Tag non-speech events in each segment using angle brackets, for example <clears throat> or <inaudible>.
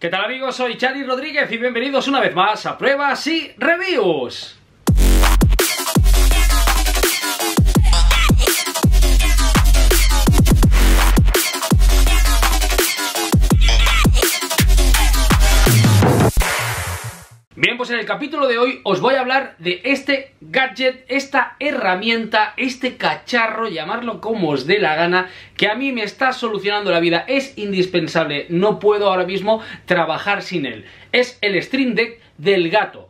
¿Qué tal amigos? Soy Charly Rodríguez y bienvenidos una vez más a Pruebas y Reviews. Bien, pues en el capítulo de hoy os voy a hablar de este gadget, esta herramienta, este cacharro, llamarlo como os dé la gana, que a mí me está solucionando la vida, es indispensable, no puedo ahora mismo trabajar sin él. Es el Stream Deck del gato.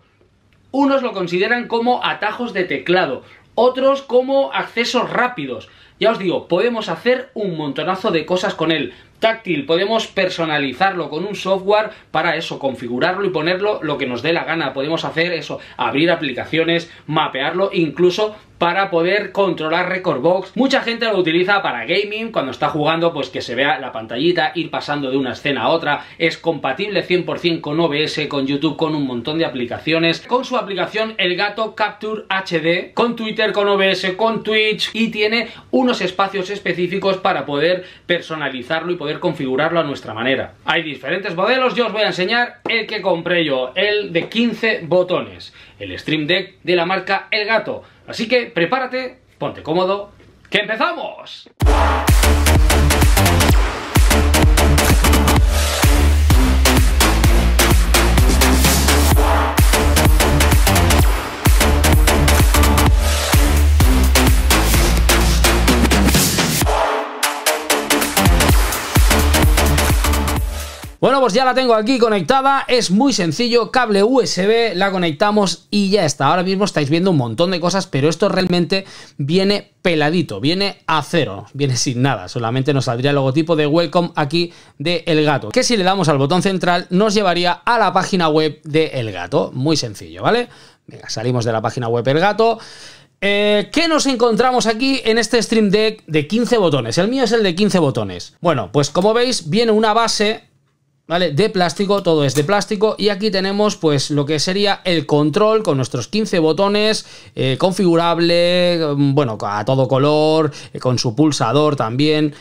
Unos lo consideran como atajos de teclado, otros como accesos rápidos. Ya os digo, podemos hacer un montonazo de cosas con él táctil, podemos personalizarlo con un software para eso, configurarlo y ponerlo lo que nos dé la gana, podemos hacer eso, abrir aplicaciones, mapearlo, incluso para poder controlar Record Box. Mucha gente lo utiliza para gaming, cuando está jugando pues que se vea la pantallita, ir pasando de una escena a otra. Es compatible 100% con OBS, con YouTube, con un montón de aplicaciones. Con su aplicación El Gato Capture HD, con Twitter, con OBS, con Twitch y tiene unos espacios específicos para poder personalizarlo y poder configurarlo a nuestra manera. Hay diferentes modelos, yo os voy a enseñar el que compré yo, el de 15 botones, el Stream Deck de la marca El Gato. Así que prepárate, ponte cómodo, ¡que empezamos! Bueno, pues ya la tengo aquí conectada, es muy sencillo, cable USB, la conectamos y ya está. Ahora mismo estáis viendo un montón de cosas, pero esto realmente viene peladito, viene a cero, viene sin nada, solamente nos saldría el logotipo de Welcome aquí de El Gato, que si le damos al botón central nos llevaría a la página web de El Gato, muy sencillo, ¿vale? Venga, salimos de la página web El Gato. Eh, ¿Qué nos encontramos aquí en este Stream Deck de 15 botones? El mío es el de 15 botones. Bueno, pues como veis, viene una base ¿vale? De plástico, todo es de plástico y aquí tenemos pues lo que sería el control con nuestros 15 botones, eh, configurable, mm, bueno, a todo color, eh, con su pulsador también,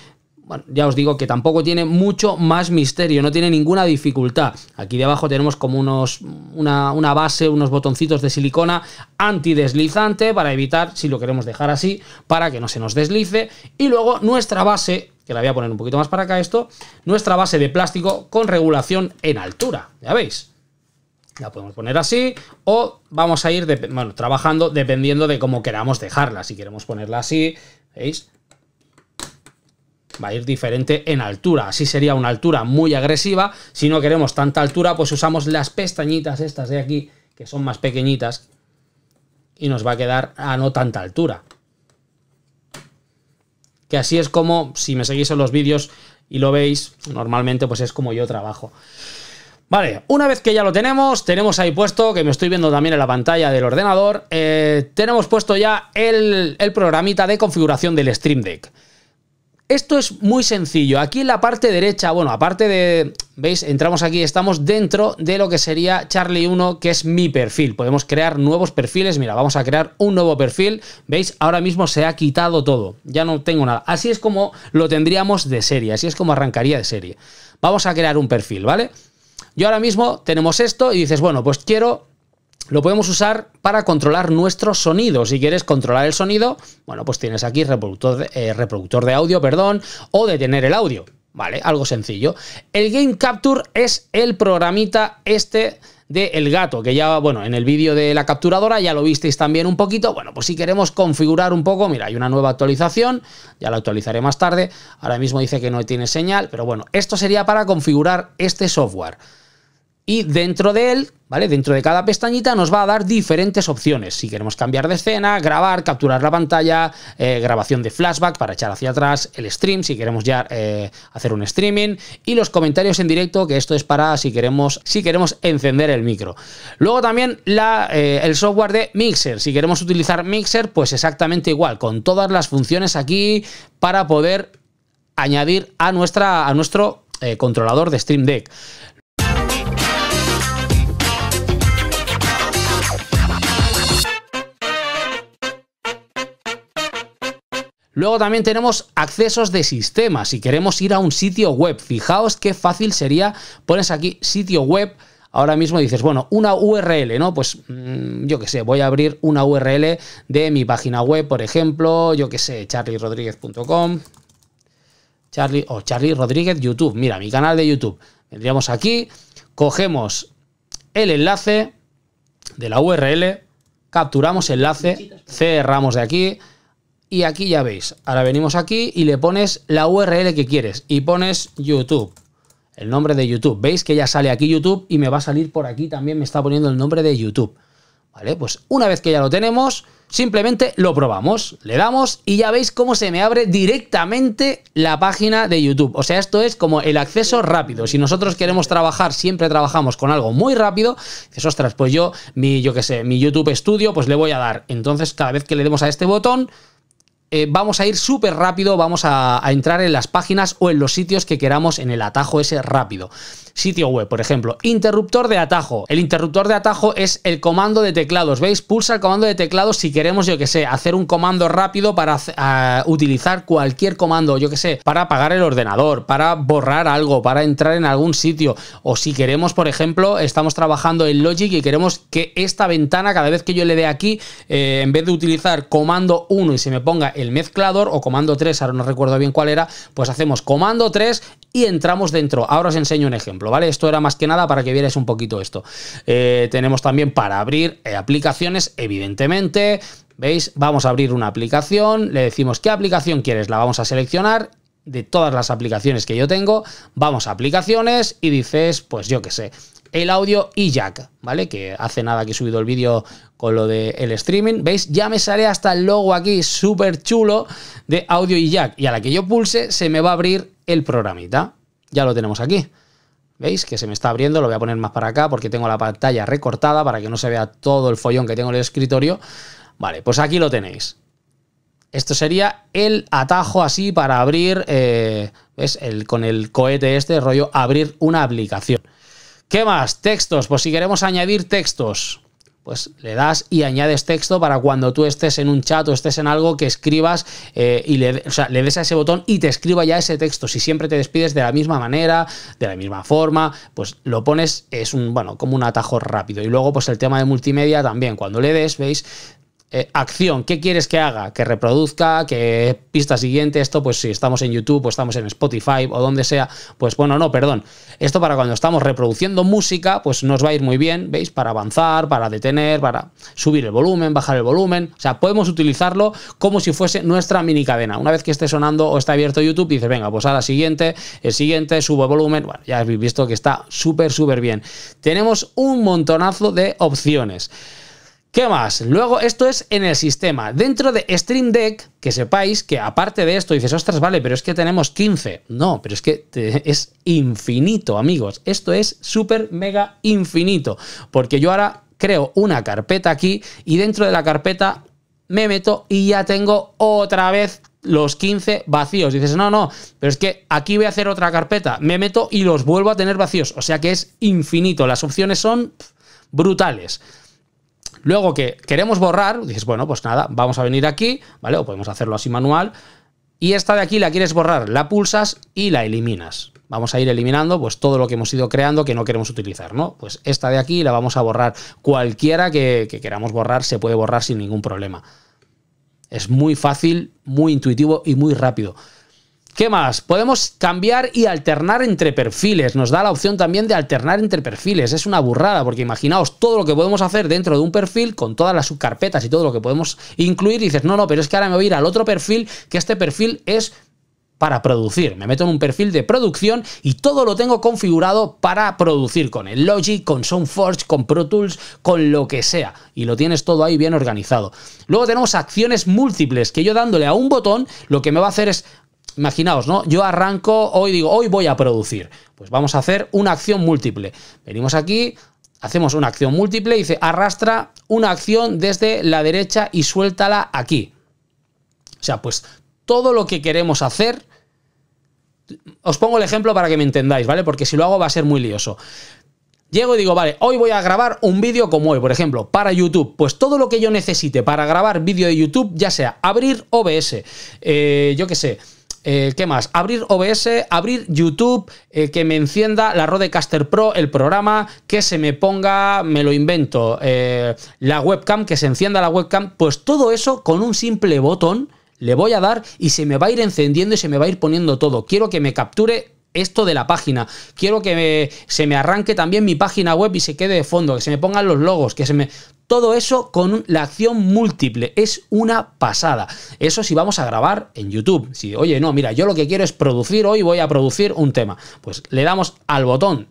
bueno, ya os digo que tampoco tiene mucho más misterio, no tiene ninguna dificultad. Aquí debajo tenemos como unos, una, una, base, unos botoncitos de silicona antideslizante para evitar, si lo queremos dejar así, para que no se nos deslice. Y luego nuestra base que la voy a poner un poquito más para acá esto, nuestra base de plástico con regulación en altura, ya veis. La podemos poner así o vamos a ir trabajando dependiendo de cómo queramos dejarla. Si queremos ponerla así, ¿veis? va a ir diferente en altura. Así sería una altura muy agresiva. Si no queremos tanta altura, pues usamos las pestañitas estas de aquí, que son más pequeñitas, y nos va a quedar a no tanta altura que así es como, si me seguís en los vídeos y lo veis, normalmente pues es como yo trabajo. Vale, una vez que ya lo tenemos, tenemos ahí puesto, que me estoy viendo también en la pantalla del ordenador, eh, tenemos puesto ya el, el programita de configuración del Stream Deck. Esto es muy sencillo. Aquí en la parte derecha, bueno, aparte de, ¿veis? Entramos aquí, estamos dentro de lo que sería Charlie 1, que es mi perfil. Podemos crear nuevos perfiles. Mira, vamos a crear un nuevo perfil. ¿Veis? Ahora mismo se ha quitado todo. Ya no tengo nada. Así es como lo tendríamos de serie. Así es como arrancaría de serie. Vamos a crear un perfil, ¿vale? Yo ahora mismo tenemos esto y dices, bueno, pues quiero lo podemos usar para controlar nuestro sonido. Si quieres controlar el sonido, bueno, pues tienes aquí reproductor de, eh, reproductor de audio, perdón, o detener el audio. ¿vale? Algo sencillo. El Game Capture es el programita este de El Gato, que ya, bueno, en el vídeo de la capturadora ya lo visteis también un poquito. Bueno, pues si queremos configurar un poco, mira, hay una nueva actualización, ya la actualizaré más tarde. Ahora mismo dice que no tiene señal, pero bueno, esto sería para configurar este software. Y dentro de él, ¿vale? Dentro de cada pestañita nos va a dar diferentes opciones. Si queremos cambiar de escena, grabar, capturar la pantalla, eh, grabación de flashback para echar hacia atrás el stream, si queremos ya eh, hacer un streaming, y los comentarios en directo, que esto es para si queremos, si queremos encender el micro. Luego también la, eh, el software de Mixer. Si queremos utilizar Mixer, pues exactamente igual, con todas las funciones aquí para poder añadir a, nuestra, a nuestro controlador de Stream Deck. Luego también tenemos accesos de sistema. Si queremos ir a un sitio web, fijaos qué fácil sería, pones aquí sitio web, ahora mismo dices, bueno, una URL, ¿no? Pues mm, yo qué sé, voy a abrir una URL de mi página web, por ejemplo, yo qué sé, charlyrodríguez.com, Charlie o Rodríguez YouTube, mira, mi canal de YouTube. Vendríamos aquí, cogemos el enlace de la URL, capturamos enlace, cerramos de aquí, y aquí ya veis. Ahora venimos aquí y le pones la URL que quieres y pones YouTube. El nombre de YouTube. Veis que ya sale aquí YouTube y me va a salir por aquí también me está poniendo el nombre de YouTube. Vale, pues una vez que ya lo tenemos, simplemente lo probamos, le damos y ya veis cómo se me abre directamente la página de YouTube. O sea, esto es como el acceso rápido. Si nosotros queremos trabajar, siempre trabajamos con algo muy rápido, dices, ostras, pues yo, mi, yo qué sé, mi YouTube Studio, pues le voy a dar. Entonces, cada vez que le demos a este botón, eh, vamos a ir súper rápido, vamos a, a, entrar en las páginas o en los sitios que queramos en el atajo ese rápido sitio web, por ejemplo. Interruptor de atajo. El interruptor de atajo es el comando de teclados. ¿Veis? Pulsa el comando de teclados si queremos, yo que sé, hacer un comando rápido para utilizar cualquier comando, yo que sé, para apagar el ordenador, para borrar algo, para entrar en algún sitio. O si queremos, por ejemplo, estamos trabajando en Logic y queremos que esta ventana, cada vez que yo le dé aquí, eh, en vez de utilizar comando 1 y se me ponga el mezclador o comando 3, ahora no recuerdo bien cuál era, pues hacemos comando 3 y entramos dentro. Ahora os enseño un ejemplo, ¿vale? Esto era más que nada para que vierais un poquito esto. Eh, tenemos también para abrir eh, aplicaciones, evidentemente. ¿Veis? Vamos a abrir una aplicación, le decimos qué aplicación quieres, la vamos a seleccionar de todas las aplicaciones que yo tengo, vamos a aplicaciones y dices, pues yo qué sé, el audio y jack, ¿vale? Que hace nada que he subido el vídeo con lo del streaming. ¿Veis? Ya me sale hasta el logo aquí, súper chulo, de audio y jack. Y a la que yo pulse, se me va a abrir el programita. Ya lo tenemos aquí. ¿Veis? Que se me está abriendo, lo voy a poner más para acá porque tengo la pantalla recortada para que no se vea todo el follón que tengo en el escritorio. Vale, pues aquí lo tenéis. Esto sería el atajo así para abrir, eh, ¿ves? El, con el cohete este rollo, abrir una aplicación. ¿Qué más? Textos. Pues si queremos añadir textos, pues le das y añades texto para cuando tú estés en un chat o estés en algo que escribas eh, y le, o sea, le, des a ese botón y te escriba ya ese texto. Si siempre te despides de la misma manera, de la misma forma, pues lo pones, es un, bueno, como un atajo rápido. Y luego, pues el tema de multimedia también, cuando le des, veis, eh, acción, ¿qué quieres que haga? Que reproduzca, que pista siguiente, esto, pues si estamos en YouTube o estamos en Spotify o donde sea, pues bueno, no, perdón. Esto para cuando estamos reproduciendo música, pues nos va a ir muy bien, ¿veis? Para avanzar, para detener, para subir el volumen, bajar el volumen. O sea, podemos utilizarlo como si fuese nuestra mini cadena. Una vez que esté sonando o está abierto YouTube, dices, venga, pues la siguiente, el siguiente, subo volumen. Bueno, ya habéis visto que está súper, súper bien. Tenemos un montonazo de opciones. ¿Qué más? Luego, esto es en el sistema. Dentro de Stream Deck, que sepáis que aparte de esto dices, ostras, vale, pero es que tenemos 15. No, pero es que es infinito, amigos. Esto es súper, mega infinito. Porque yo ahora creo una carpeta aquí y dentro de la carpeta me meto y ya tengo otra vez los 15 vacíos. Dices, no, no, pero es que aquí voy a hacer otra carpeta, me meto y los vuelvo a tener vacíos. O sea que es infinito. Las opciones son brutales. Luego que queremos borrar, dices, bueno, pues nada, vamos a venir aquí, ¿vale? O podemos hacerlo así manual. Y esta de aquí la quieres borrar, la pulsas y la eliminas. Vamos a ir eliminando pues todo lo que hemos ido creando que no queremos utilizar, ¿no? Pues esta de aquí la vamos a borrar. Cualquiera que queramos borrar se puede borrar sin ningún problema. Es muy fácil, muy intuitivo y muy rápido. ¿Qué más? Podemos cambiar y alternar entre perfiles. Nos da la opción también de alternar entre perfiles. Es una burrada, porque imaginaos todo lo que podemos hacer dentro de un perfil con todas las subcarpetas y todo lo que podemos incluir. Y dices, no, no, pero es que ahora me voy a ir al otro perfil, que este perfil es para producir. Me meto en un perfil de producción y todo lo tengo configurado para producir con el Logic, con SoundForge, con Pro Tools, con lo que sea. Y lo tienes todo ahí bien organizado. Luego tenemos acciones múltiples que yo dándole a un botón lo que me va a hacer es imaginaos, ¿no? Yo arranco hoy, digo, hoy voy a producir. Pues vamos a hacer una acción múltiple. Venimos aquí, hacemos una acción múltiple y dice, arrastra una acción desde la derecha y suéltala aquí. O sea, pues todo lo que queremos hacer, os pongo el ejemplo para que me entendáis, ¿vale? Porque si lo hago va a ser muy lioso. Llego y digo, vale, hoy voy a grabar un vídeo como hoy, por ejemplo, para YouTube. Pues todo lo que yo necesite para grabar vídeo de YouTube, ya sea abrir OBS, eh, yo qué sé, eh, ¿Qué más? Abrir OBS, abrir YouTube, eh, que me encienda la Rodecaster Pro, el programa, que se me ponga, me lo invento, eh, la webcam, que se encienda la webcam. Pues todo eso con un simple botón le voy a dar y se me va a ir encendiendo y se me va a ir poniendo todo. Quiero que me capture esto de la página. Quiero que se me arranque también mi página web y se quede de fondo, que se me pongan los logos, que se me. Todo eso con la acción múltiple. Es una pasada. Eso si vamos a grabar en YouTube. Si, oye, no, mira, yo lo que quiero es producir, hoy voy a producir un tema. Pues le damos al botón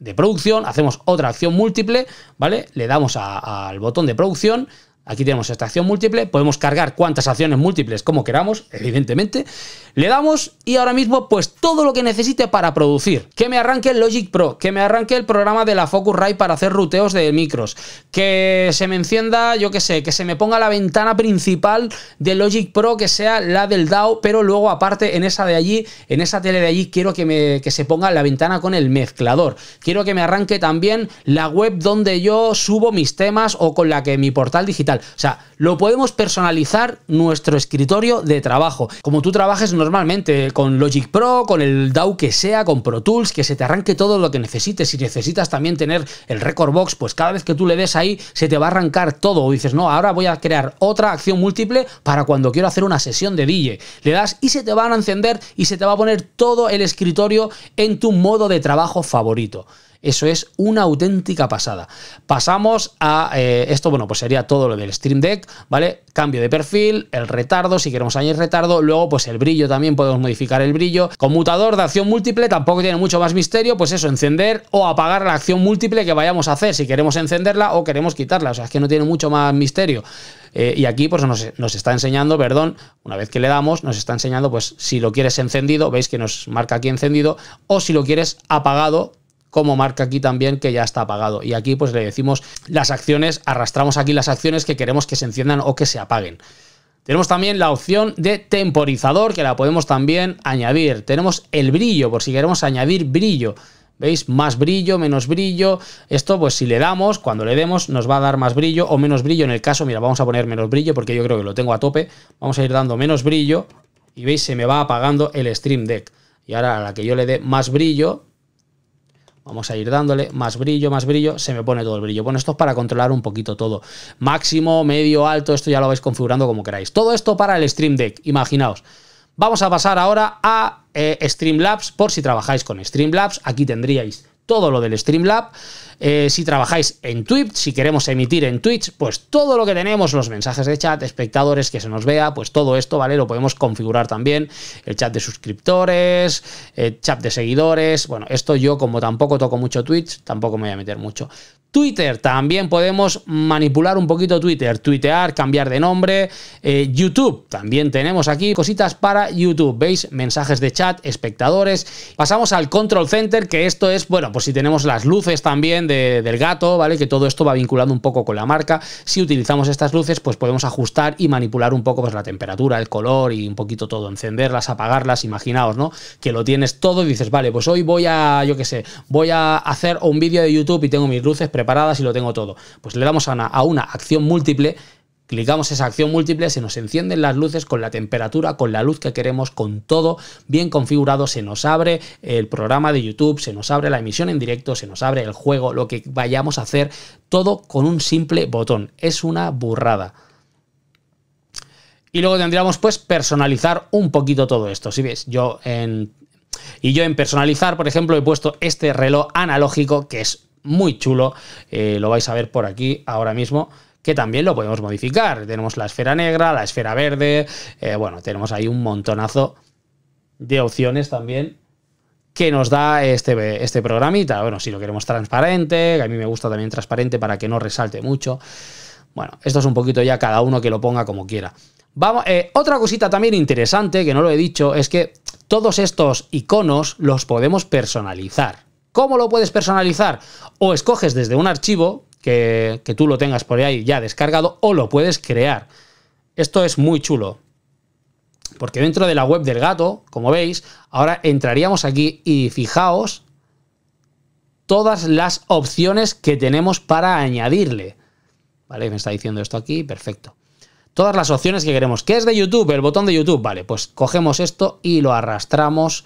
de producción, hacemos otra acción múltiple, ¿vale? Le damos al botón de producción, Aquí tenemos esta acción múltiple, podemos cargar cuantas acciones múltiples como queramos, evidentemente. Le damos y ahora mismo pues todo lo que necesite para producir. Que me arranque el Logic Pro, que me arranque el programa de la Focusrite para hacer ruteos de micros, que se me encienda, yo qué sé, que se me ponga la ventana principal de Logic Pro que sea la del DAO, pero luego aparte en esa de allí, en esa tele de allí quiero que, que se ponga la ventana con el mezclador. Quiero que me arranque también la web donde yo subo mis temas o con la que mi portal digital o sea, lo podemos personalizar nuestro escritorio de trabajo, como tú trabajes normalmente, con Logic Pro, con el DAW que sea, con Pro Tools, que se te arranque todo lo que necesites. Si necesitas también tener el Record Box, pues cada vez que tú le des ahí, se te va a arrancar todo. O dices, no, ahora voy a crear otra acción múltiple para cuando quiero hacer una sesión de DJ. Le das y se te van a encender y se te va a poner todo el escritorio en tu modo de trabajo favorito. Eso es una auténtica pasada. Pasamos a eh, esto, bueno, pues sería todo lo del Stream Deck, ¿vale? Cambio de perfil, el retardo, si queremos añadir retardo, luego pues el brillo también podemos modificar el brillo. Conmutador de acción múltiple tampoco tiene mucho más misterio, pues eso, encender o apagar la acción múltiple que vayamos a hacer, si queremos encenderla o queremos quitarla, o sea, es que no tiene mucho más misterio. Eh, y aquí pues nos, nos, está enseñando, perdón, una vez que le damos, nos está enseñando pues si lo quieres encendido, veis que nos marca aquí encendido, o si lo quieres apagado, como marca aquí también que ya está apagado Y aquí pues le decimos las acciones, arrastramos aquí las acciones que queremos que se enciendan o que se apaguen. Tenemos también la opción de temporizador que la podemos también añadir. Tenemos el brillo por si queremos añadir brillo. ¿Veis? Más brillo, menos brillo. Esto, pues si le damos, cuando le demos, nos va a dar más brillo o menos brillo. En el caso, mira, vamos a poner menos brillo porque yo creo que lo tengo a tope. Vamos a ir dando menos brillo y veis, se me va apagando el Stream Deck. Y ahora a la que yo le dé más brillo, Vamos a ir dándole más brillo, más brillo, se me pone todo el brillo. Bueno, esto es para controlar un poquito todo. Máximo, medio, alto, esto ya lo vais configurando como queráis. Todo esto para el Stream Deck, imaginaos. Vamos a pasar ahora a eh, Streamlabs por si trabajáis con Streamlabs. Aquí tendríais todo lo del Streamlab. Eh, si trabajáis en Twitch, si queremos emitir en Twitch, pues todo lo que tenemos, los mensajes de chat, espectadores, que se nos vea, pues todo esto, ¿vale? Lo podemos configurar también. El chat de suscriptores, el chat de seguidores. Bueno, esto yo como tampoco toco mucho Twitch, tampoco me voy a meter mucho. Twitter, también podemos manipular un poquito Twitter, tuitear, cambiar de nombre. Eh, YouTube, también tenemos aquí cositas para YouTube. ¿Veis? Mensajes de chat, espectadores. Pasamos al Control Center, que esto es, bueno, pues si tenemos las luces también del gato, ¿vale? Que todo esto va vinculado un poco con la marca. Si utilizamos estas luces, pues podemos ajustar y manipular un poco pues, la temperatura, el color y un poquito todo, encenderlas, apagarlas, imaginaos, ¿no? Que lo tienes todo y dices, vale, pues hoy voy a, yo qué sé, voy a hacer un vídeo de YouTube y tengo mis luces preparadas preparadas y lo tengo todo. Pues le damos a una, a una acción múltiple Clicamos esa acción múltiple, se nos encienden las luces con la temperatura, con la luz que queremos, con todo bien configurado, se nos abre el programa de YouTube, se nos abre la emisión en directo, se nos abre el juego, lo que vayamos a hacer, todo con un simple botón. Es una burrada. Y luego tendríamos pues personalizar un poquito todo esto. Si ves, yo en... Y yo en personalizar, por ejemplo, he puesto este reloj analógico que es muy chulo. Eh, lo vais a ver por aquí ahora mismo que también lo podemos modificar. Tenemos la esfera negra, la esfera verde, eh, bueno, tenemos ahí un montonazo de opciones también que nos da este, este programita. Bueno, si lo queremos transparente, que a mí me gusta también transparente para que no resalte mucho. Bueno, esto es un poquito ya cada uno que lo ponga como quiera. Vamos, eh, otra cosita también interesante, que no lo he dicho, es que todos estos iconos los podemos personalizar. ¿Cómo lo puedes personalizar? O escoges desde un archivo que, tú lo tengas por ahí ya descargado o lo puedes crear. Esto es muy chulo. Porque dentro de la web del gato, como veis, ahora entraríamos aquí y fijaos todas las opciones que tenemos para añadirle. Vale, me está diciendo esto aquí, perfecto. Todas las opciones que queremos. ¿Qué es de YouTube? El botón de YouTube. Vale, pues cogemos esto y lo arrastramos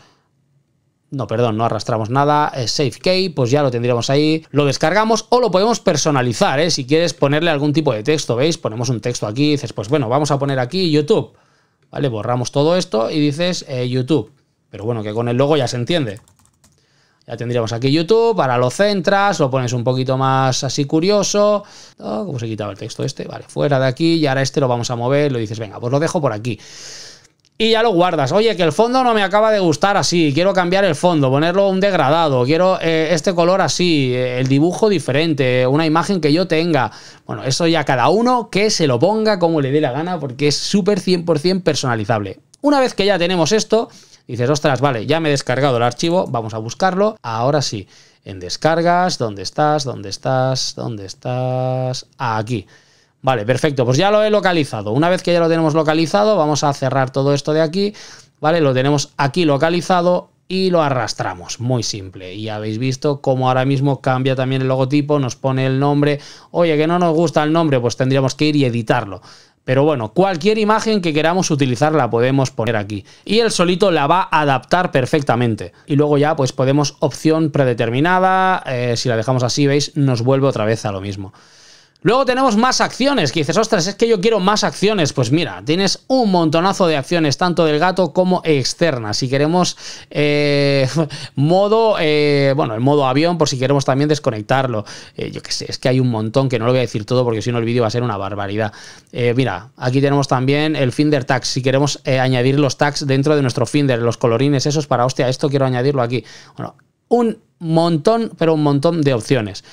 no, perdón, no arrastramos nada. Eh, key, pues ya lo tendríamos ahí. Lo descargamos o lo podemos personalizar, ¿eh? Si quieres ponerle algún tipo de texto, ¿veis? Ponemos un texto aquí dices, pues bueno, vamos a poner aquí YouTube. ¿Vale? Borramos todo esto y dices eh, YouTube. Pero bueno, que con el logo ya se entiende. Ya tendríamos aquí YouTube, ahora lo centras, lo pones un poquito más así curioso. Ah, ¿Cómo se quitaba el texto este? Vale, fuera de aquí y ahora este lo vamos a mover, lo dices, venga, pues lo dejo por aquí y ya lo guardas. Oye, que el fondo no me acaba de gustar así, quiero cambiar el fondo, ponerlo un degradado, quiero eh, este color así, eh, el dibujo diferente, una imagen que yo tenga. Bueno, eso ya cada uno que se lo ponga como le dé la gana porque es súper 100% personalizable. Una vez que ya tenemos esto, dices, ostras, vale, ya me he descargado el archivo, vamos a buscarlo. Ahora sí, en descargas, ¿dónde estás? ¿Dónde estás? ¿Dónde estás? Aquí. Vale, perfecto, pues ya lo he localizado. Una vez que ya lo tenemos localizado, vamos a cerrar todo esto de aquí, ¿vale? Lo tenemos aquí localizado y lo arrastramos, muy simple. Y habéis visto cómo ahora mismo cambia también el logotipo, nos pone el nombre. Oye, que no nos gusta el nombre, pues tendríamos que ir y editarlo. Pero bueno, cualquier imagen que queramos utilizar la podemos poner aquí. Y el solito la va a adaptar perfectamente. Y luego ya pues podemos opción predeterminada, eh, si la dejamos así, veis, nos vuelve otra vez a lo mismo. Luego tenemos más acciones, que dices, ostras, es que yo quiero más acciones. Pues mira, tienes un montonazo de acciones, tanto del gato como externas. Si queremos eh, <laughs> modo, eh, bueno, el modo avión, por si queremos también desconectarlo. Eh, yo qué sé, es que hay un montón que no lo voy a decir todo porque si no el vídeo va a ser una barbaridad. mira, aquí tenemos también el Finder Tags, si queremos añadir los tags dentro de nuestro Finder, los colorines esos para, hostia, esto quiero añadirlo aquí. Bueno, un montón, pero un montón de opciones.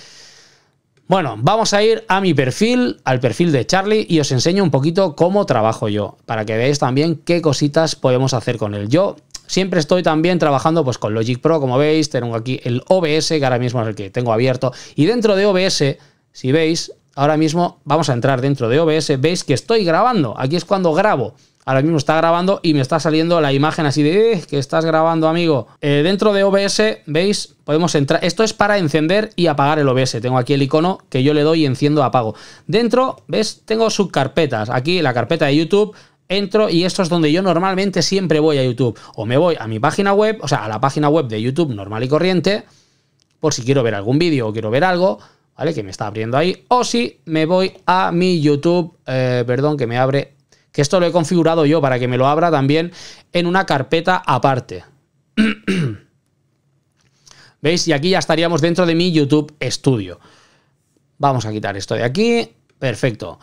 Bueno, vamos a ir a mi perfil, al perfil de Charlie, y os enseño un poquito cómo trabajo yo, para que veáis también qué cositas podemos hacer con él. Yo siempre estoy también trabajando pues, con Logic Pro, como veis, tengo aquí el OBS, que ahora mismo es el que tengo abierto, y dentro de OBS, si veis, ahora mismo vamos a entrar dentro de OBS, veis que estoy grabando, aquí es cuando grabo. Ahora mismo está grabando y me está saliendo la imagen así de eh, que estás grabando, amigo. Eh, dentro de OBS, ¿veis? Podemos entrar. Esto es para encender y apagar el OBS. Tengo aquí el icono que yo le doy y enciendo, apago. Dentro, ¿ves? Tengo subcarpetas. Aquí la carpeta de YouTube entro y esto es donde yo normalmente siempre voy a YouTube. O me voy a mi página web, o sea, a la página web de YouTube normal y corriente, por si quiero ver algún vídeo o quiero ver algo, ¿vale? Que me está abriendo ahí. O si me voy a mi YouTube, eh, perdón, que me abre que esto lo he configurado yo para que me lo abra también en una carpeta aparte. <clears throat> ¿Veis? Y aquí ya estaríamos dentro de mi YouTube Studio. Vamos a quitar esto de aquí. Perfecto.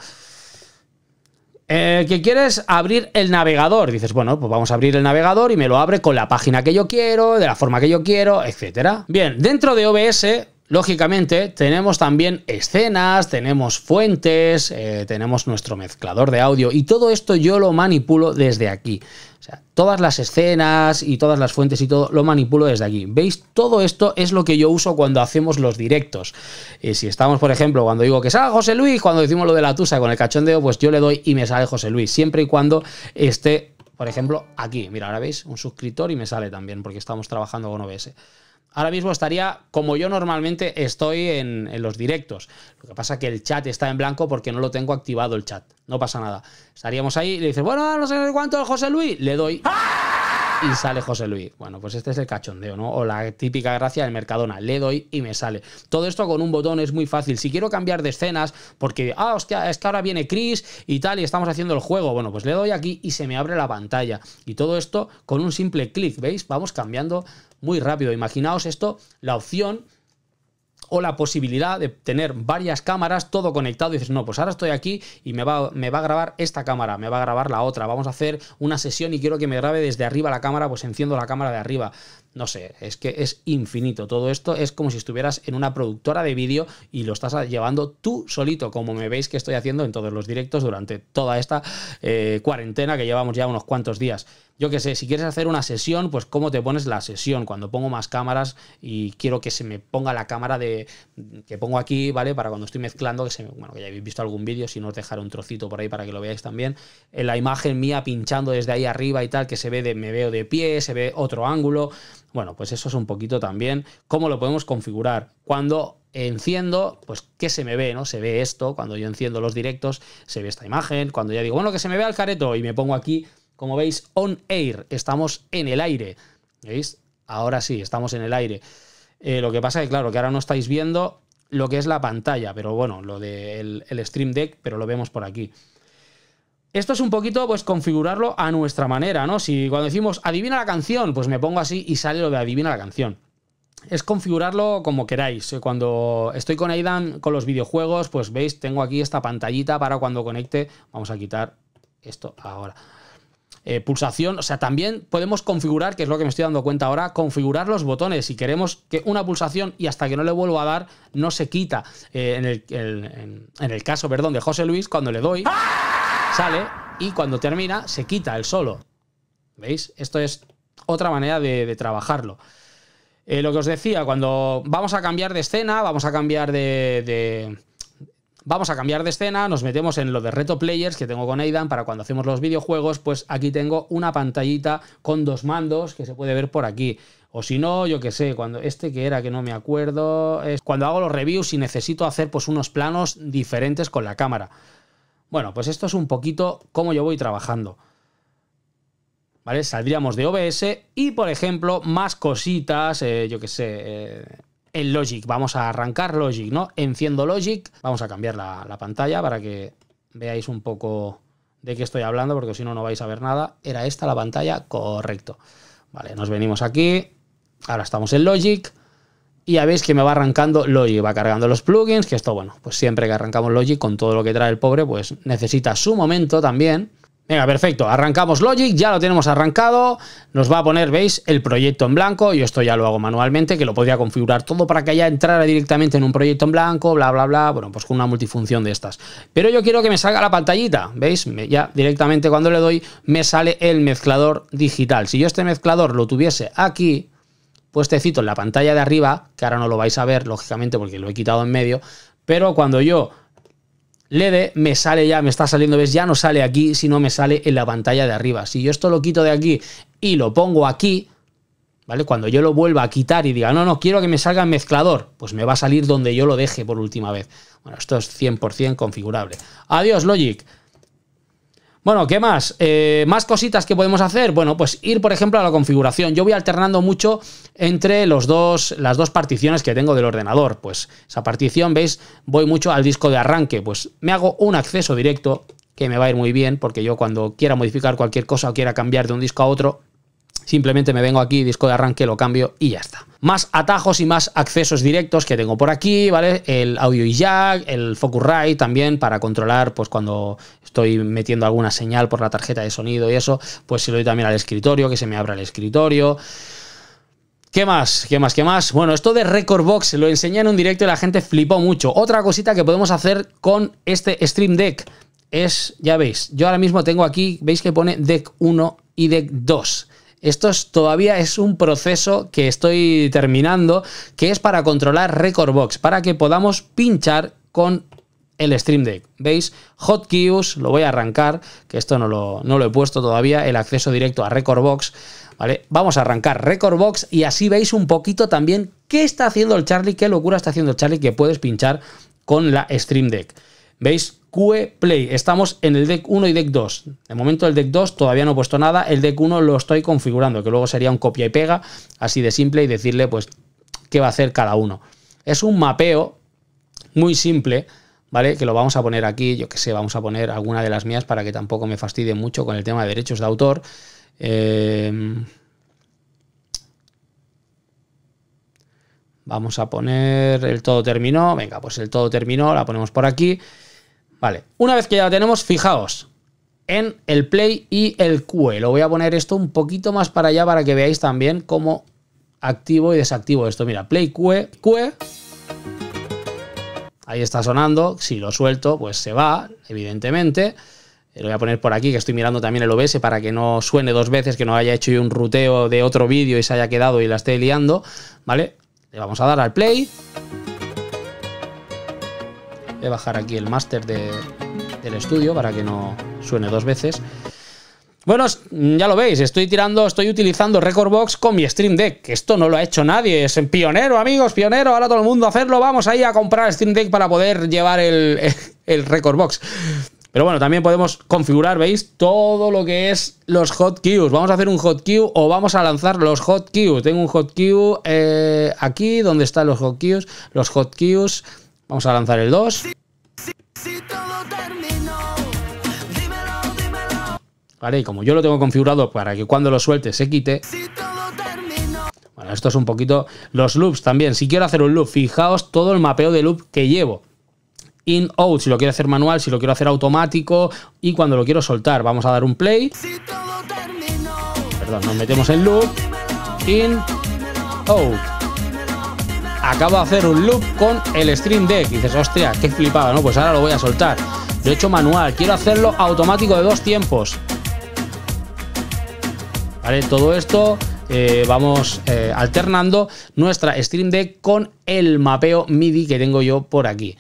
Eh, ¿Qué quieres abrir el navegador. Dices, bueno, pues vamos a abrir el navegador y me lo abre con la página que yo quiero, de la forma que yo quiero, etc. Bien, dentro de OBS Lógicamente, tenemos también escenas, tenemos fuentes, eh, tenemos nuestro mezclador de audio y todo esto yo lo manipulo desde aquí. O sea, todas las escenas y todas las fuentes y todo lo manipulo desde aquí. ¿Veis? Todo esto es lo que yo uso cuando hacemos los directos. Eh, si estamos, por ejemplo, cuando digo que salga José Luis, cuando decimos lo de la tusa con el cachondeo, pues yo le doy y me sale José Luis, siempre y cuando esté, por ejemplo, aquí. Mira, ahora veis un suscriptor y me sale también porque estamos trabajando con OBS ahora mismo estaría como yo normalmente estoy en, los directos. Lo que pasa es que el chat está en blanco porque no lo tengo activado el chat. No pasa nada. Estaríamos ahí y le dices, bueno, no sé cuánto José Luis. Le doy. Y sale José Luis. Bueno, pues este es el cachondeo, ¿no? O la típica gracia del Mercadona. Le doy y me sale. Todo esto con un botón es muy fácil. Si quiero cambiar de escenas, porque, ah, hostia, es que ahora viene Chris y tal, y estamos haciendo el juego. Bueno, pues le doy aquí y se me abre la pantalla. Y todo esto con un simple clic, ¿veis? Vamos cambiando muy rápido. Imaginaos esto, la opción o la posibilidad de tener varias cámaras, todo conectado, y dices, no, pues ahora estoy aquí y me va, me va a grabar esta cámara, me va a grabar la otra, vamos a hacer una sesión y quiero que me grabe desde arriba la cámara, pues enciendo la cámara de arriba no sé, es que es infinito. Todo esto es como si estuvieras en una productora de vídeo y lo estás llevando tú solito, como me veis que estoy haciendo en todos los directos durante toda esta eh, cuarentena que llevamos ya unos cuantos días. Yo que sé, si quieres hacer una sesión, pues cómo te pones la sesión. Cuando pongo más cámaras y quiero que se me ponga la cámara de que pongo aquí, ¿vale? Para cuando estoy mezclando, que se me, bueno, que ya habéis visto algún vídeo, si no os dejaré un trocito por ahí para que lo veáis también. En la imagen mía pinchando desde ahí arriba y tal, que se ve de, me veo de pie, se ve otro ángulo bueno, pues eso es un poquito también cómo lo podemos configurar. Cuando enciendo, pues qué se me ve, ¿no? Se ve esto, cuando yo enciendo los directos, se ve esta imagen, cuando ya digo, bueno, que se me vea el careto y me pongo aquí, como veis, on air, estamos en el aire, ¿veis? Ahora sí, estamos en el aire. Eh, lo que pasa es que, claro, que ahora no estáis viendo lo que es la pantalla, pero bueno, lo del el Stream Deck, pero lo vemos por aquí. Esto es un poquito, pues, configurarlo a nuestra manera, ¿no? Si cuando decimos adivina la canción, pues me pongo así y sale lo de adivina la canción. Es configurarlo como queráis. Eh, cuando estoy con Aidan con los videojuegos, pues veis, tengo aquí esta pantallita para cuando conecte. Vamos a quitar esto ahora. Eh, pulsación, o sea, también podemos configurar, que es lo que me estoy dando cuenta ahora, configurar los botones. Si queremos que una pulsación y hasta que no le vuelvo a dar, no se quita. Eh, en, el, caso, perdón, de José Luis, cuando le doy... ¡Ah! sale y cuando termina se quita el solo. ¿Veis? Esto es otra manera de, trabajarlo. Eh, lo que os decía, cuando vamos a cambiar de escena, vamos a cambiar de, Vamos a cambiar de escena, nos metemos en lo de reto players que tengo con Aidan para cuando hacemos los videojuegos, pues aquí tengo una pantallita con dos mandos que se puede ver por aquí. O si no, yo qué sé, cuando este que era que no me acuerdo, es cuando hago los reviews y necesito hacer pues unos planos diferentes con la cámara. Bueno, pues esto es un poquito cómo yo voy trabajando. ¿Vale? Saldríamos de OBS y, por ejemplo, más cositas, eh, yo qué sé, en eh, Logic. Vamos a arrancar Logic, ¿no? Enciendo Logic. Vamos a cambiar la, la pantalla para que veáis un poco de qué estoy hablando, porque si no, no vais a ver nada. Era esta la pantalla, correcto. Vale, nos venimos aquí. Ahora estamos en Logic. Y ya veis que me va arrancando Logic, va cargando los plugins, que esto, bueno, pues siempre que arrancamos Logic con todo lo que trae el pobre, pues necesita su momento también. Venga, perfecto, arrancamos Logic, ya lo tenemos arrancado, nos va a poner, veis, el proyecto en blanco, yo esto ya lo hago manualmente, que lo podría configurar todo para que ya entrara directamente en un proyecto en blanco, bla, bla, bla, bueno, pues con una multifunción de estas. Pero yo quiero que me salga la pantallita, veis, ya directamente cuando le doy me sale el mezclador digital. Si yo este mezclador lo tuviese aquí, puestecito en la pantalla de arriba, que ahora no lo vais a ver, lógicamente, porque lo he quitado en medio, pero cuando yo le dé, me sale ya, me está saliendo, ves, ya no sale aquí, sino me sale en la pantalla de arriba. Si yo esto lo quito de aquí y lo pongo aquí, ¿vale? Cuando yo lo vuelva a quitar y diga, no, no, quiero que me salga en mezclador, pues me va a salir donde yo lo deje por última vez. Bueno, esto es 100% configurable. Adiós, Logic. Bueno, ¿qué más? Eh, más cositas que podemos hacer. Bueno, pues ir, por ejemplo, a la configuración. Yo voy alternando mucho entre los dos, las dos particiones que tengo del ordenador. Pues esa partición, veis, voy mucho al disco de arranque. Pues me hago un acceso directo, que me va a ir muy bien, porque yo cuando quiera modificar cualquier cosa o quiera cambiar de un disco a otro, Simplemente me vengo aquí, disco de arranque, lo cambio y ya está. Más atajos y más accesos directos que tengo por aquí, ¿vale? El audio y jack, el Focusrite también para controlar, pues cuando estoy metiendo alguna señal por la tarjeta de sonido y eso, pues si lo doy también al escritorio, que se me abra el escritorio. ¿Qué más? ¿Qué más? ¿Qué más? Bueno, esto de Record Box lo enseñé en un directo y la gente flipó mucho. Otra cosita que podemos hacer con este Stream Deck es, ya veis, yo ahora mismo tengo aquí, veis que pone Deck 1 y Deck 2. Esto todavía es un proceso que estoy terminando, que es para controlar Recordbox, para que podamos pinchar con el Stream Deck. ¿Veis? Hotkeys, lo voy a arrancar, que esto no lo, he puesto todavía, el acceso directo a Recordbox. ¿Vale? Vamos a arrancar Recordbox y así veis un poquito también qué está haciendo el Charlie, qué locura está haciendo el Charlie que puedes pinchar con la Stream Deck. ¿Veis? QE Play. Estamos en el deck 1 y deck 2. De momento el deck 2 todavía no he puesto nada, el deck 1 lo estoy configurando, que luego sería un copia y pega, así de simple, y decirle pues qué va a hacer cada uno. Es un mapeo muy simple, ¿vale? Que lo vamos a poner aquí, yo que sé, vamos a poner alguna de las mías para que tampoco me fastidie mucho con el tema de derechos de autor. Em, vamos a poner el todo terminó. Venga, pues el todo terminó, la ponemos por aquí. Vale, una vez que ya lo tenemos, fijaos en el play y el Cue. Lo voy a poner esto un poquito más para allá para que veáis también cómo activo y desactivo esto. Mira, play Cue, Cue. Ahí está sonando. Si lo suelto, pues se va, evidentemente. Eh, lo voy a poner por aquí, que estoy mirando también el OBS para que no suene dos veces, que no haya hecho yo un ruteo de otro vídeo y se haya quedado y la esté liando. ¿Vale? Le vamos a dar al play. Voy bajar aquí el máster del estudio para que no suene dos veces. Bueno, ya lo veis, estoy tirando, estoy utilizando Recordbox con mi Stream Deck, esto no lo ha hecho nadie, es pionero, amigos, pionero, ahora todo el mundo a hacerlo, vamos ahí a comprar Stream Deck para poder llevar el, <laughs> el Recordbox. Pero bueno, también podemos configurar, ¿veis? Todo lo que es los hotkeys. Vamos a hacer un hotkey o vamos a lanzar los hotkeys. Tengo un hotkey eh, aquí, donde están los hotkeys. Los hotkeys Vamos a lanzar el 2. Vale, y como yo lo tengo configurado para que cuando lo suelte se quite. Bueno, esto es un poquito los loops también. Si quiero hacer un loop, fijaos todo el mapeo de loop que llevo. In, out, si lo quiero hacer manual, si lo quiero hacer automático y cuando lo quiero soltar. Vamos a dar un play. Perdón, nos metemos en loop. In, out acabo de hacer un loop con el Stream Deck. Y dices, hostia, qué flipado, ¿no? Pues ahora lo voy a soltar. Lo he hecho manual, quiero hacerlo automático de dos tiempos. Vale, todo esto eh, vamos eh, alternando nuestra Stream Deck con el mapeo MIDI que tengo yo por aquí.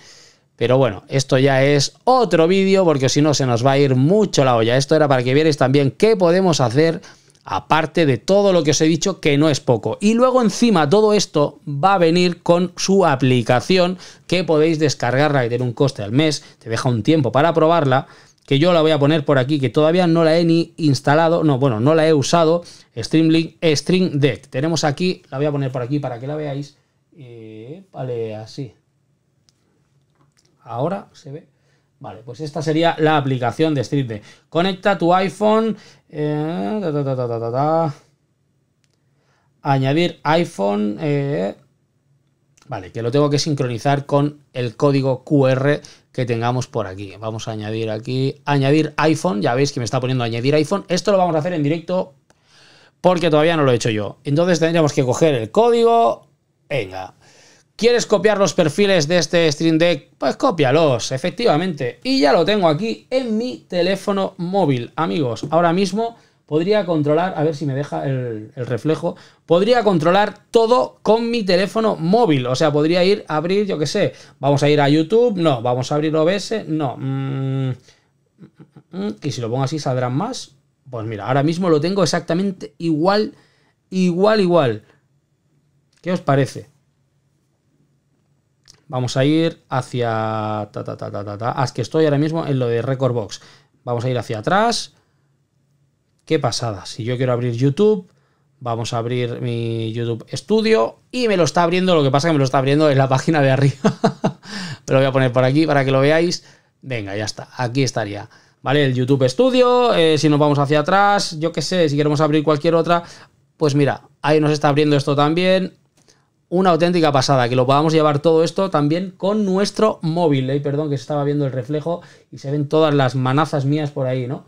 Pero bueno, esto ya es otro vídeo porque si no se nos va a ir mucho la olla. Esto era para que vierais también qué podemos hacer aparte de todo lo que os he dicho, que no es poco. Y luego encima todo esto va a venir con su aplicación que podéis descargarla y tener un coste al mes, te deja un tiempo para probarla, que yo la voy a poner por aquí, que todavía no la he ni instalado, no, bueno, no la he usado, Streamlink, String Deck. Tenemos aquí, la voy a poner por aquí para que la veáis, eh, vale, así. Ahora se ve. Vale, pues esta sería la aplicación de Stream Deck. Conecta tu iPhone eh, añadir iPhone. Eh. vale, que lo tengo que sincronizar con el código QR que tengamos por aquí. Vamos a añadir aquí. Añadir iPhone. Ya veis que me está poniendo añadir iPhone. Esto lo vamos a hacer en directo porque todavía no lo he hecho yo. Entonces tendríamos que coger el código. Venga, ¿Quieres copiar los perfiles de este Stream Deck? Pues cópialos, efectivamente. Y ya lo tengo aquí en mi teléfono móvil. Amigos, ahora mismo podría controlar, a ver si me deja el, el, reflejo, podría controlar todo con mi teléfono móvil. O sea, podría ir a abrir, yo qué sé, vamos a ir a YouTube, no, vamos a abrir OBS, no. Mm, mm, mm, y si lo pongo así, saldrán más. Pues mira, ahora mismo lo tengo exactamente igual, igual, igual. ¿Qué os parece? Vamos a ir hacia... Ta, ta, ah, que estoy ahora mismo en lo de Recordbox. Vamos a ir hacia atrás. Qué pasada. Si yo quiero abrir YouTube, vamos a abrir mi YouTube Studio y me lo está abriendo, lo que pasa es que me lo está abriendo en la página de arriba. Pero <laughs> lo voy a poner por aquí para que lo veáis. Venga, ya está. Aquí estaría. ¿Vale? El YouTube Studio, eh, si nos vamos hacia atrás, yo qué sé, si queremos abrir cualquier otra, pues mira, ahí nos está abriendo esto también una auténtica pasada que lo podamos llevar todo esto también con nuestro móvil. Perdón que se estaba viendo el reflejo y se ven todas las manazas mías por ahí, ¿no?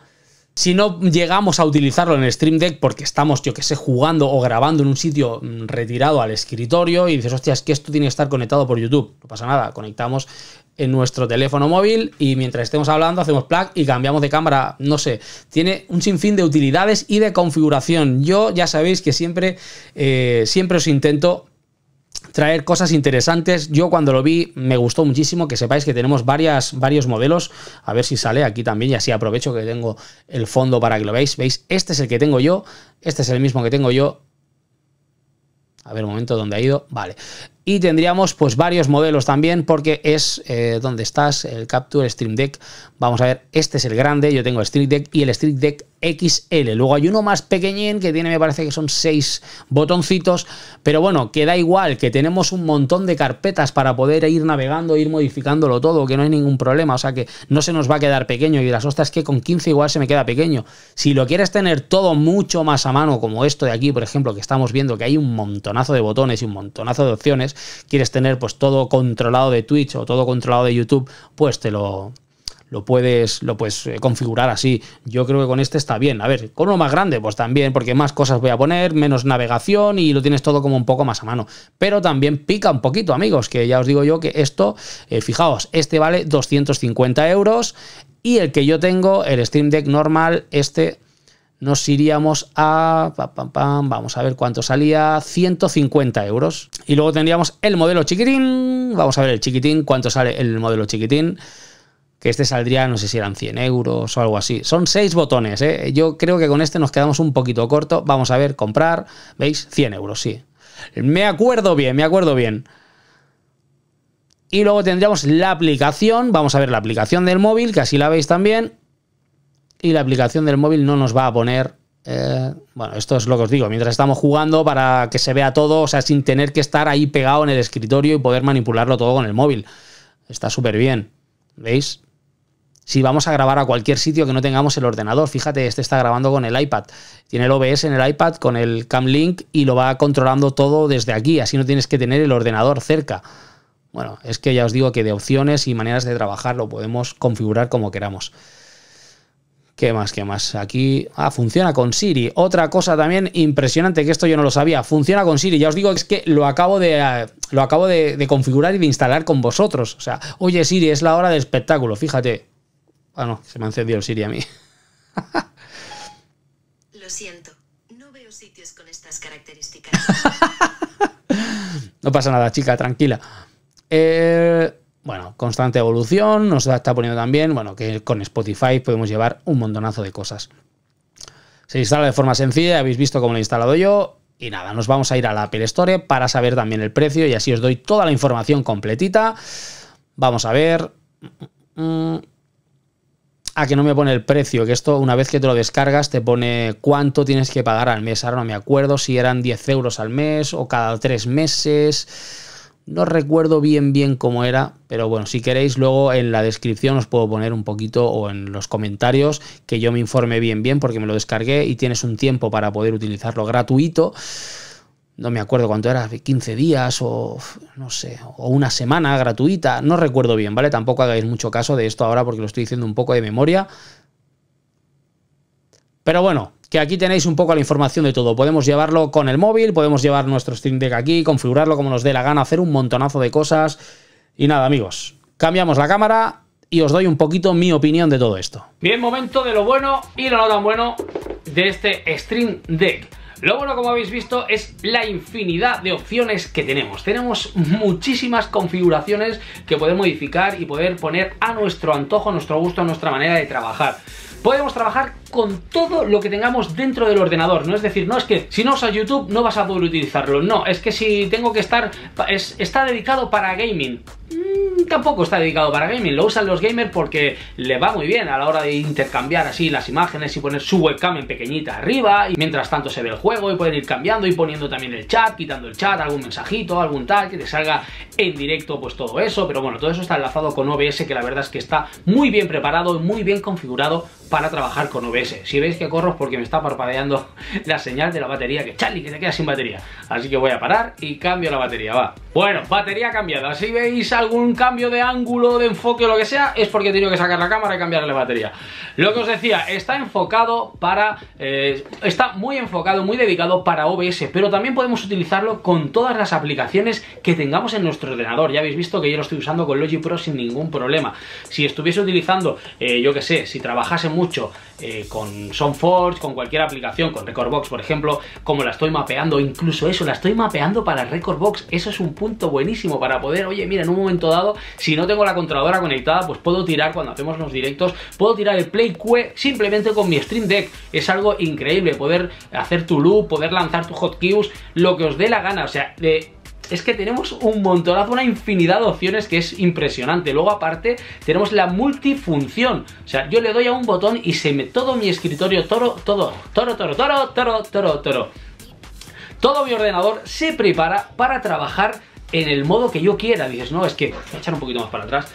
Si no llegamos a utilizarlo en el Stream Deck porque estamos, yo que sé, jugando o grabando en un sitio mm, retirado al escritorio y dices, hostia, es que esto tiene que estar conectado por YouTube. No pasa nada, conectamos en nuestro teléfono móvil y mientras estemos hablando hacemos plug y cambiamos de cámara, no sé, tiene un sinfín de utilidades y de configuración. Yo ya sabéis que siempre, eh, siempre os intento traer cosas interesantes. Yo cuando lo vi me gustó muchísimo, que sepáis que tenemos varias, varios modelos, a ver si sale aquí también y así aprovecho que tengo el fondo para que lo veáis. ¿Veis? Este es el que tengo yo, este es el mismo que tengo yo, a ver un momento dónde ha ido. Vale y tendríamos pues varios modelos también porque es eh, donde estás el Capture Stream Deck. Vamos a ver, este es el grande, yo tengo el Stream Deck y el Stream Deck XL. Luego hay uno más pequeñín que tiene, me parece que son seis botoncitos, pero bueno, que da igual, que tenemos un montón de carpetas para poder ir navegando, ir modificándolo todo, que no hay ningún problema, o sea que no se nos va a quedar pequeño y las ostras que con 15 igual se me queda pequeño. Si lo quieres tener todo mucho más a mano, como esto de aquí, por ejemplo, que estamos viendo que hay un montonazo de botones y un montonazo de opciones, quieres, tener pues todo controlado de Twitch o todo controlado de YouTube, pues te lo, lo puedes, lo puedes eh, configurar así. Yo creo que con este está bien. A ver, con uno más grande, pues también, porque más cosas voy a poner, menos navegación y lo tienes todo como un poco más a mano. Pero también pica un poquito, amigos, que ya os digo yo que esto, eh, fijaos, este vale 250 euros y el que yo tengo, el Steam Deck normal, este nos iríamos a, vamos a ver cuánto salía, 150 euros. Y luego tendríamos el modelo chiquitín, vamos a ver el chiquitín, cuánto sale el modelo chiquitín, que este saldría, no sé si eran 100 euros o algo así. Son 6 botones, ¿eh? yo creo que con este nos quedamos un poquito corto, vamos a ver, comprar, ¿veis? 100 euros, sí. Me acuerdo bien, me acuerdo bien. Y luego tendríamos la aplicación, vamos a ver la aplicación del móvil, que así la veis también, y la aplicación del móvil no nos va a poner... Eh, bueno, esto es lo que os digo, mientras estamos jugando para que se vea todo, o sea, sin tener que estar ahí pegado en el escritorio y poder manipularlo todo con el móvil. Está súper bien, ¿veis? Si vamos a grabar a cualquier sitio que no tengamos el ordenador, fíjate, este está grabando con el iPad. Tiene el OBS en el iPad con el Cam Link y lo va controlando todo desde aquí, así no tienes que tener el ordenador cerca. Bueno, es que ya os digo que de opciones y maneras de trabajar lo podemos configurar como queramos. ¿Qué más? ¿Qué más? Aquí. Ah, funciona con Siri. Otra cosa también impresionante, que esto yo no lo sabía. Funciona con Siri. Ya os digo, es que lo acabo de. Lo acabo de, configurar y de instalar con vosotros. O sea, oye, Siri, es la hora del espectáculo, fíjate. Ah, no, se me encendió el Siri a mí. <laughs> lo siento. No veo sitios con estas características. <laughs> no pasa nada, chica, tranquila. Eh bueno, constante evolución, nos está poniendo también, bueno, que con Spotify podemos llevar un montonazo de cosas. Se instala de forma sencilla, habéis visto cómo lo he instalado yo. Y nada, nos vamos a ir a la Apple Store para saber también el precio y así os doy toda la información completita. Vamos a ver. A ah, que no me pone el precio, que esto una vez que te lo descargas te pone cuánto tienes que pagar al mes. Ahora no me acuerdo si eran 10 euros al mes o cada tres meses. No recuerdo bien bien cómo era, pero bueno, si queréis luego en la descripción os puedo poner un poquito o en los comentarios que yo me informe bien bien porque me lo descargué y tienes un tiempo para poder utilizarlo gratuito no me acuerdo cuánto era, 15 días o no sé, o una semana gratuita, no recuerdo bien, ¿vale? Tampoco hagáis mucho caso de esto ahora porque lo estoy diciendo un poco de memoria. Pero bueno, que aquí tenéis un poco la información de todo. Podemos llevarlo con el móvil, podemos llevar nuestro Stream Deck aquí, configurarlo como nos dé la gana, hacer un montonazo de cosas. Y nada, amigos, cambiamos la cámara y os doy un poquito mi opinión de todo esto. Bien, momento de lo bueno y lo no tan bueno de este Stream Deck. Lo bueno, como habéis visto, es la infinidad de opciones que tenemos. Tenemos muchísimas configuraciones que poder modificar y poder poner a nuestro antojo, a nuestro gusto, a nuestra manera de trabajar. Podemos trabajar con todo lo que tengamos dentro del ordenador. No es decir, no es que si no usas YouTube no vas a poder utilizarlo. No, es que si tengo que estar. está dedicado para gaming. Mm, tampoco está dedicado para gaming. Lo usan los gamers porque le va muy bien a la hora de intercambiar así las imágenes y poner su webcam en pequeñita arriba. Y mientras tanto se ve el juego y pueden ir cambiando y poniendo también el chat, quitando el chat, algún mensajito, algún tal, que te salga en directo, pues todo eso. Pero bueno, todo eso está enlazado con OBS, que la verdad es que está muy bien preparado y muy bien configurado para trabajar con OBS si veis que corro es porque me está parpadeando <laughs> la señal de la batería, que Charlie, que te queda sin batería. Así que voy a parar y cambio la batería, va. Bueno, batería cambiada. Si veis algún cambio de ángulo, de enfoque o lo que sea, es porque he tenido que sacar la cámara y cambiarle la batería. Lo que os decía, está enfocado para... Eh, está muy enfocado, muy dedicado para OBS, pero también podemos utilizarlo con todas las aplicaciones que tengamos en nuestro ordenador. Ya habéis visto que yo lo estoy usando con Logipro Pro sin ningún problema. Si estuviese utilizando, eh, yo que sé, si trabajase mucho eh, con SoundForge, con cualquier aplicación, con Recordbox, por ejemplo, como la estoy mapeando, incluso eso, la estoy mapeando para Recordbox, eso es un punto buenísimo para poder, oye, mira, en un momento dado, si no tengo la controladora conectada, pues puedo tirar cuando hacemos los directos, puedo tirar el Play que simplemente con mi Stream Deck, es algo increíble, poder hacer tu loop, poder lanzar tu hotkeys, lo que os dé la gana, o sea, de es que tenemos un montonazo, una infinidad de opciones que es impresionante. Luego aparte tenemos la multifunción, o sea, yo le doy a un botón y se me todo mi escritorio, toro, todo, toro, toro, toro, toro, toro, toro. Todo mi ordenador se prepara para trabajar en el modo que yo quiera. Dices, no, es que voy a echar un poquito más para atrás.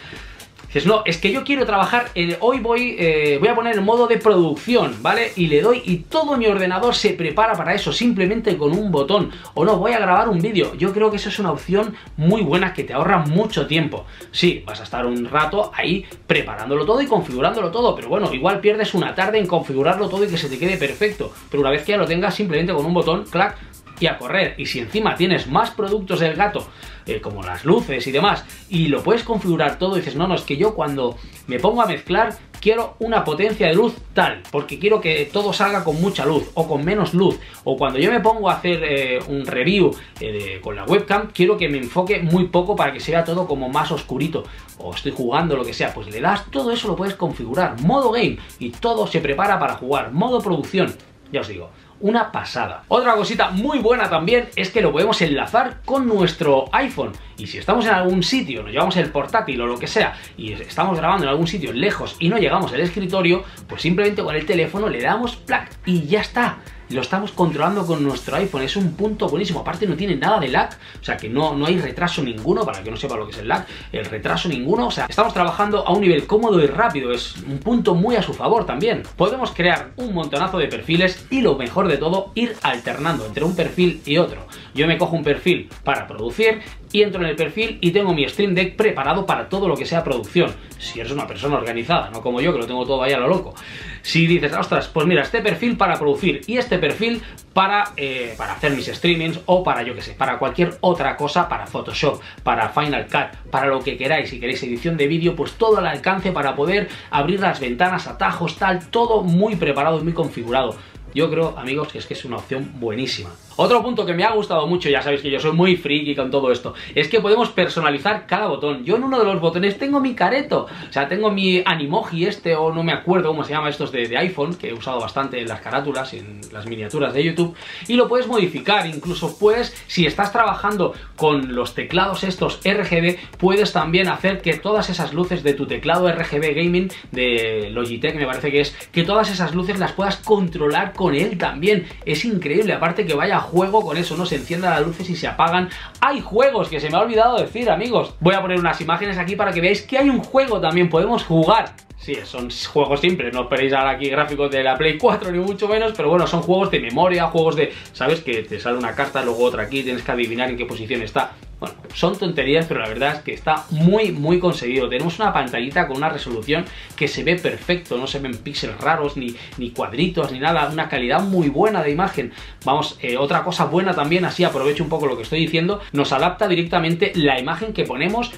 Dices, no, es que yo quiero trabajar, eh, hoy voy, eh, voy a poner el modo de producción, ¿vale? Y le doy y todo mi ordenador se prepara para eso, simplemente con un botón. O no, voy a grabar un vídeo. Yo creo que eso es una opción muy buena que te ahorra mucho tiempo. Sí, vas a estar un rato ahí preparándolo todo y configurándolo todo, pero bueno, igual pierdes una tarde en configurarlo todo y que se te quede perfecto. Pero una vez que ya lo tengas, simplemente con un botón, clac, y a correr. Y si encima tienes más productos del gato eh, como las luces y demás, y lo puedes configurar todo dices, no, no, es que yo cuando me pongo a mezclar quiero una potencia de luz tal, porque quiero que todo salga con mucha luz o con menos luz, o cuando yo me pongo a hacer eh, un review eh, con la webcam, quiero que me enfoque muy poco para que sea todo como más oscurito, o estoy jugando, lo que sea, pues le das, todo eso lo puedes configurar, modo game, y todo se prepara para jugar, modo producción, ya os digo, una pasada. Otra cosita muy buena también es que lo podemos enlazar con nuestro iPhone. Y si estamos en algún sitio, nos llevamos el portátil o lo que sea, y estamos grabando en algún sitio lejos y no llegamos al escritorio, pues simplemente con el teléfono le damos plac y ya está lo estamos controlando con nuestro iPhone. Es un punto buenísimo. Aparte no tiene nada de lag, o sea que no, hay retraso ninguno, para que no sepa lo que es el lag, el retraso ninguno. O sea, estamos trabajando a un nivel cómodo y rápido. Es un punto muy a su favor también. Podemos crear un montonazo de perfiles y lo mejor de todo, ir alternando entre un perfil y otro. Yo me cojo un perfil para producir y entro en el perfil y tengo mi Stream Deck preparado para todo lo que sea producción. Si eres una persona organizada, no como yo que lo tengo todo ahí a lo loco si dices, ostras, pues mira, este perfil para producir y este perfil para, eh, para hacer mis streamings o para, yo que sé, para cualquier otra cosa, para Photoshop, para Final Cut, para lo que queráis, si queréis edición de vídeo, pues todo al alcance para poder abrir las ventanas, atajos, tal, todo muy preparado y muy configurado. Yo creo, amigos, que es que es una opción buenísima. Otro punto que me ha gustado mucho, ya sabéis que yo soy muy friki con todo esto, es que podemos personalizar cada botón. Yo en uno de los botones tengo mi careto, o sea, tengo mi animoji este, o no me acuerdo cómo se llama estos de, iPhone, que he usado bastante en las carátulas, en las miniaturas de YouTube, y lo puedes modificar, incluso puedes, si estás trabajando con los teclados estos RGB, puedes también hacer que todas esas luces de tu teclado RGB Gaming de Logitech, me parece que es, que todas esas luces las puedas controlar con él también. Es increíble, aparte que vaya a juego con eso, no se enciendan las luces y se apagan. Hay juegos que se me ha olvidado decir, amigos. Voy a poner unas imágenes aquí para que veáis que hay un juego también, podemos jugar Sí, son juegos simples, no esperéis ahora aquí gráficos de la Play 4 ni mucho menos, pero bueno, son juegos de memoria, juegos de, ¿sabes? Que te sale una carta, luego otra aquí, tienes que adivinar en qué posición está. Bueno, son tonterías, pero la verdad es que está muy, muy conseguido. Tenemos una pantallita con una resolución que se ve perfecto, no se ven píxeles raros, ni, ni cuadritos, ni nada. Una calidad muy buena de imagen. Vamos, eh, otra cosa buena también, así aprovecho un poco lo que estoy diciendo, nos adapta directamente la imagen que ponemos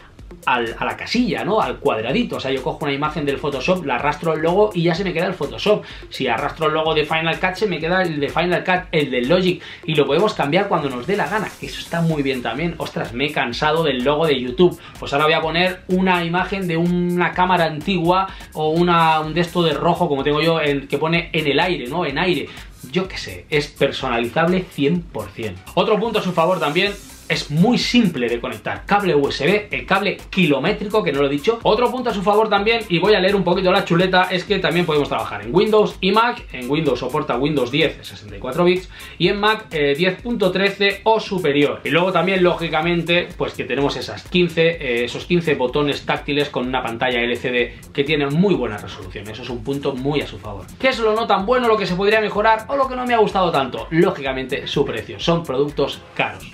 al, a la casilla, ¿no? Al cuadradito. O sea, yo cojo una imagen del Photoshop, la arrastro el logo y ya se me queda el Photoshop. Si arrastro el logo de Final Cut, se me queda el de Final Cut, el de Logic. Y lo podemos cambiar cuando nos dé la gana. Eso está muy bien también. Ostras, me he cansado del logo de YouTube. Pues ahora voy a poner una imagen de una cámara antigua o una, un de esto de rojo, como tengo yo, el que pone en el aire, ¿no? En aire yo qué sé, es personalizable 100%. Otro punto a su favor también es muy simple de conectar. Cable USB, el cable kilométrico, que no lo he dicho. Otro punto a su favor también, y voy a leer un poquito la chuleta, es que también podemos trabajar en Windows y Mac. En Windows soporta Windows 10 64 bits y en Mac 10.13 eh, o superior. Y luego también, lógicamente, pues que tenemos esas 15, eh, esos 15 botones táctiles con una pantalla LCD que tienen muy buena resolución. Eso es un punto muy a su favor. ¿Qué es lo no tan bueno, lo que se podría mejorar o lo que no me ha gustado tanto? Lógicamente, su precio. Son productos caros.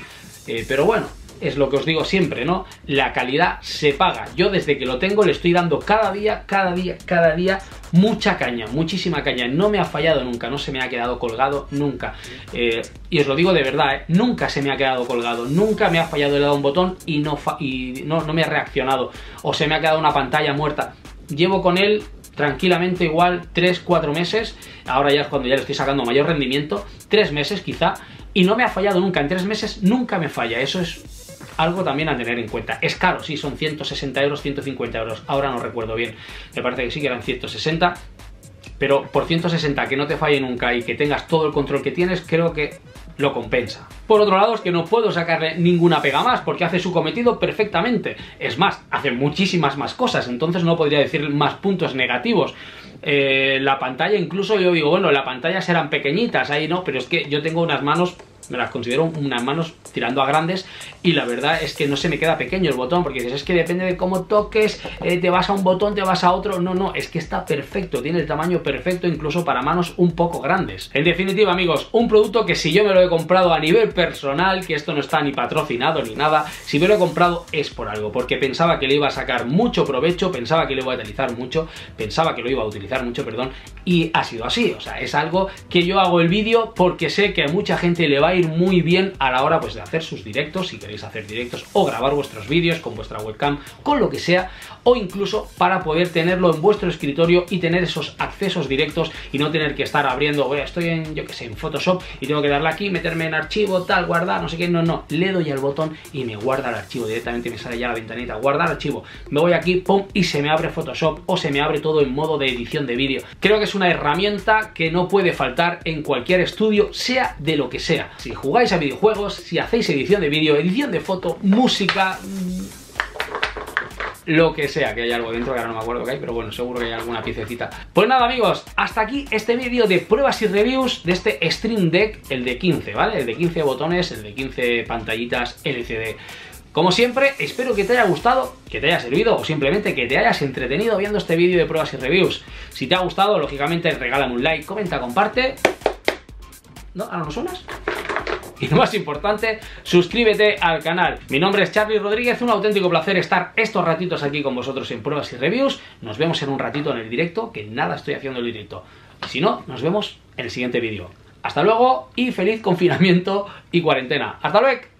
Eh, pero bueno, es lo que os digo siempre, ¿no? La calidad se paga. Yo desde que lo tengo le estoy dando cada día, cada día, cada día mucha caña, muchísima caña. No me ha fallado nunca, no se me ha quedado colgado nunca. Eh, y os lo digo de verdad, ¿eh? nunca se me ha quedado colgado, nunca me ha fallado, el dado un botón y, no, y no, no me ha reaccionado. O se me ha quedado una pantalla muerta. Llevo con él tranquilamente igual 3-4 meses, ahora ya es cuando ya le estoy sacando mayor rendimiento, 3 meses quizá, y no me ha fallado nunca. En tres meses nunca me falla. Eso es algo también a tener en cuenta. Es caro, sí, son 160 euros, 150 euros. Ahora no recuerdo bien. Me parece que sí que eran 160. Pero por 160 que no te falle nunca y que tengas todo el control que tienes, creo que lo compensa. Por otro lado, es que no puedo sacarle ninguna pega más, porque hace su cometido perfectamente. Es más, hace muchísimas más cosas, entonces no podría decir más puntos negativos. Eh, la pantalla, incluso yo digo, bueno, las pantallas eran pequeñitas, ahí no, pero es que yo tengo unas manos me las considero unas manos tirando a grandes y la verdad es que no se me queda pequeño el botón porque dices, es que depende de cómo toques, eh, te vas a un botón, te vas a otro, no, no, es que está perfecto, tiene el tamaño perfecto incluso para manos un poco grandes. En definitiva amigos, un producto que si yo me lo he comprado a nivel personal, que esto no está ni patrocinado ni nada, si me lo he comprado es por algo, porque pensaba que le iba a sacar mucho provecho, pensaba que le iba a utilizar mucho, pensaba que lo iba a utilizar mucho, perdón, y ha sido así, o sea, es algo que yo hago el vídeo porque sé que a mucha gente le va a muy bien a la hora pues, de hacer sus directos, si queréis hacer directos o grabar vuestros vídeos con vuestra webcam, con lo que sea, o incluso para poder tenerlo en vuestro escritorio y tener esos accesos directos y no tener que estar abriendo, a estoy en, yo que sé, en Photoshop y tengo que darle aquí, meterme en archivo, tal, guardar, no sé qué, no, no, le doy al botón y me guarda el archivo, directamente me sale ya la ventanita, guardar archivo, me voy aquí, pum, y se me abre Photoshop o se me abre todo en modo de edición de vídeo. Creo que es una herramienta que no puede faltar en cualquier estudio, sea de lo que sea si jugáis a videojuegos, si hacéis edición de vídeo, edición de foto, música, lo que sea, que hay algo dentro, que ahora no me acuerdo que hay, pero bueno, seguro que hay alguna piececita. Pues nada amigos, hasta aquí este vídeo de pruebas y reviews de este Stream Deck, el de 15, ¿vale? El de 15 botones, el de 15 pantallitas LCD. Como siempre, espero que te haya gustado, que te haya servido o simplemente que te hayas entretenido viendo este vídeo de pruebas y reviews. Si te ha gustado, lógicamente regálame un like, comenta, comparte. ¿No? ¿Ahora no suenas? y lo más importante, suscríbete al canal. Mi nombre es Charlie Rodríguez, un auténtico placer estar estos ratitos aquí con vosotros en pruebas y reviews. Nos vemos en un ratito en el directo, que nada estoy haciendo en el directo. Si no, nos vemos en el siguiente vídeo. Hasta luego y feliz confinamiento y cuarentena. ¡Hasta luego!